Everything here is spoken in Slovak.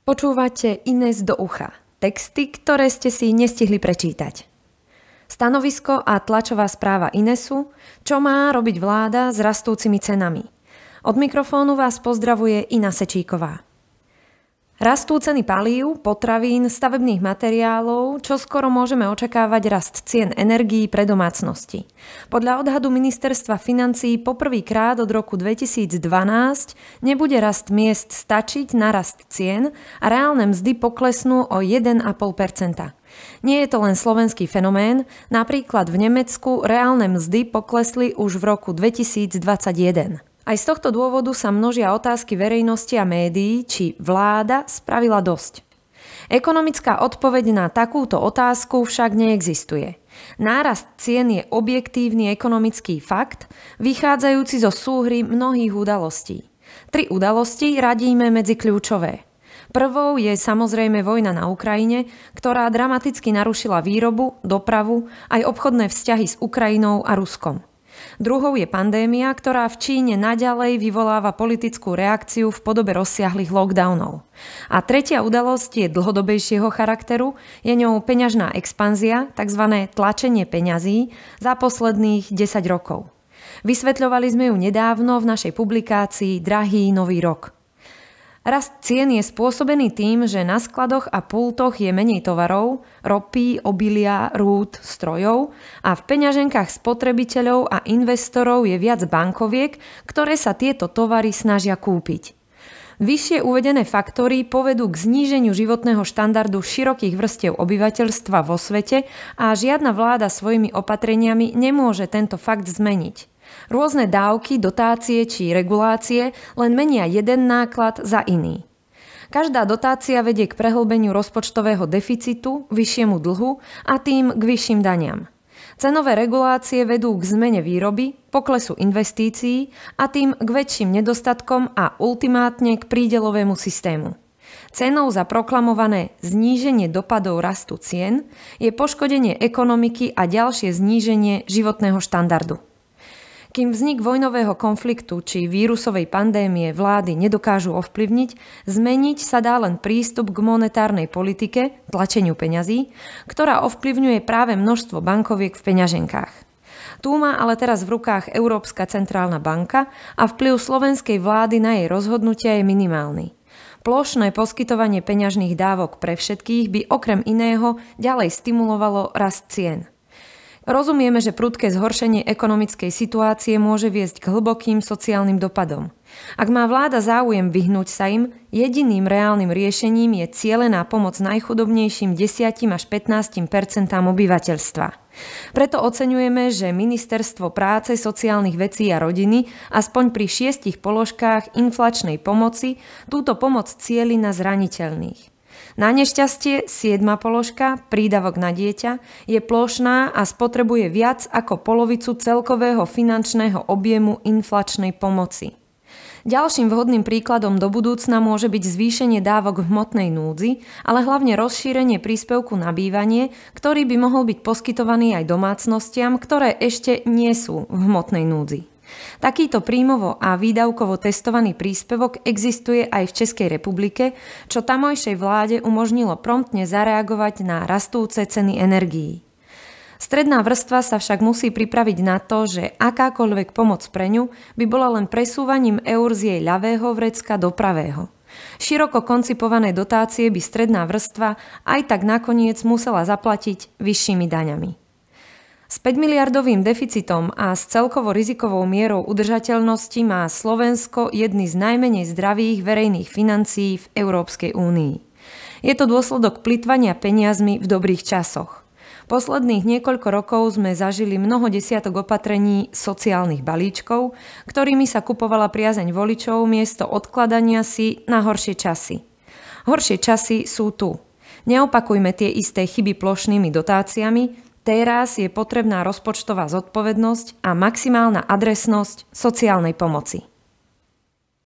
Počúvate Ines do ucha. Texty, ktoré ste si nestihli prečítať. Stanovisko a tlačová správa Inesu, čo má robiť vláda s rastúcimi cenami. Od mikrofónu vás pozdravuje Ina Sečíková. Rastú ceny palív, potravín, stavebných materiálov, čo skoro môžeme očakávať rast cien energií pre domácnosti. Podľa odhadu ministerstva financií poprvýkrát od roku 2012 nebude rast miest stačiť na rast cien a reálne mzdy poklesnú o 1,5 nie je to len slovenský fenomén, napríklad v Nemecku reálne mzdy poklesli už v roku 2021. Aj z tohto dôvodu sa množia otázky verejnosti a médií, či vláda spravila dosť. Ekonomická odpoveď na takúto otázku však neexistuje. Nárast cien je objektívny ekonomický fakt, vychádzajúci zo súhry mnohých udalostí. Tri udalosti radíme medzi kľúčové. Prvou je samozrejme vojna na Ukrajine, ktorá dramaticky narušila výrobu, dopravu aj obchodné vzťahy s Ukrajinou a Ruskom. Druhou je pandémia, ktorá v Číne naďalej vyvoláva politickú reakciu v podobe rozsiahlých lockdownov. A tretia udalosť je dlhodobejšieho charakteru, je ňou peňažná expanzia, tzv. tlačenie peňazí za posledných 10 rokov. Vysvetľovali sme ju nedávno v našej publikácii Drahý nový rok – Rast cien je spôsobený tým, že na skladoch a pultoch je menej tovarov, ropy, obilia, rúd, strojov a v peňaženkách spotrebiteľov a investorov je viac bankoviek, ktoré sa tieto tovary snažia kúpiť. Vyššie uvedené faktory povedú k zníženiu životného štandardu širokých vrstiev obyvateľstva vo svete a žiadna vláda svojimi opatreniami nemôže tento fakt zmeniť. Rôzne dávky, dotácie či regulácie len menia jeden náklad za iný. Každá dotácia vedie k prehlbeniu rozpočtového deficitu, vyššiemu dlhu a tým k vyšším daniam. Cenové regulácie vedú k zmene výroby, poklesu investícií a tým k väčším nedostatkom a ultimátne k prídelovému systému. Cenou za proklamované zníženie dopadov rastu cien je poškodenie ekonomiky a ďalšie zníženie životného štandardu. Kým vznik vojnového konfliktu či vírusovej pandémie vlády nedokážu ovplyvniť, zmeniť sa dá len prístup k monetárnej politike, tlačeniu peňazí, ktorá ovplyvňuje práve množstvo bankoviek v peňaženkách. Tu má ale teraz v rukách Európska centrálna banka a vplyv slovenskej vlády na jej rozhodnutia je minimálny. Plošné poskytovanie peňažných dávok pre všetkých by okrem iného ďalej stimulovalo rast cien. Rozumieme, že prudké zhoršenie ekonomickej situácie môže viesť k hlbokým sociálnym dopadom. Ak má vláda záujem vyhnúť sa im, jediným reálnym riešením je cielená pomoc najchudobnejším 10 až 15 obyvateľstva. Preto oceňujeme, že Ministerstvo práce, sociálnych vecí a rodiny aspoň pri šiestich položkách inflačnej pomoci túto pomoc cieli na zraniteľných. Na nešťastie 7. položka, prídavok na dieťa, je plošná a spotrebuje viac ako polovicu celkového finančného objemu inflačnej pomoci. Ďalším vhodným príkladom do budúcna môže byť zvýšenie dávok v hmotnej núdzi, ale hlavne rozšírenie príspevku na bývanie, ktorý by mohol byť poskytovaný aj domácnostiam, ktoré ešte nie sú v hmotnej núdzi. Takýto príjmovo a výdavkovo testovaný príspevok existuje aj v Českej republike, čo tamojšej vláde umožnilo promptne zareagovať na rastúce ceny energií. Stredná vrstva sa však musí pripraviť na to, že akákoľvek pomoc pre ňu by bola len presúvaním eur z jej ľavého vrecka do pravého. Široko koncipované dotácie by stredná vrstva aj tak nakoniec musela zaplatiť vyššími daňami. S 5 miliardovým deficitom a s celkovo rizikovou mierou udržateľnosti má Slovensko jedny z najmenej zdravých verejných financií v Európskej únii. Je to dôsledok plitvania peniazmi v dobrých časoch. Posledných niekoľko rokov sme zažili mnoho desiatok opatrení sociálnych balíčkov, ktorými sa kupovala priazeň voličov miesto odkladania si na horšie časy. Horšie časy sú tu. Neopakujme tie isté chyby plošnými dotáciami, Teraz je potrebná rozpočtová zodpovednosť a maximálna adresnosť sociálnej pomoci.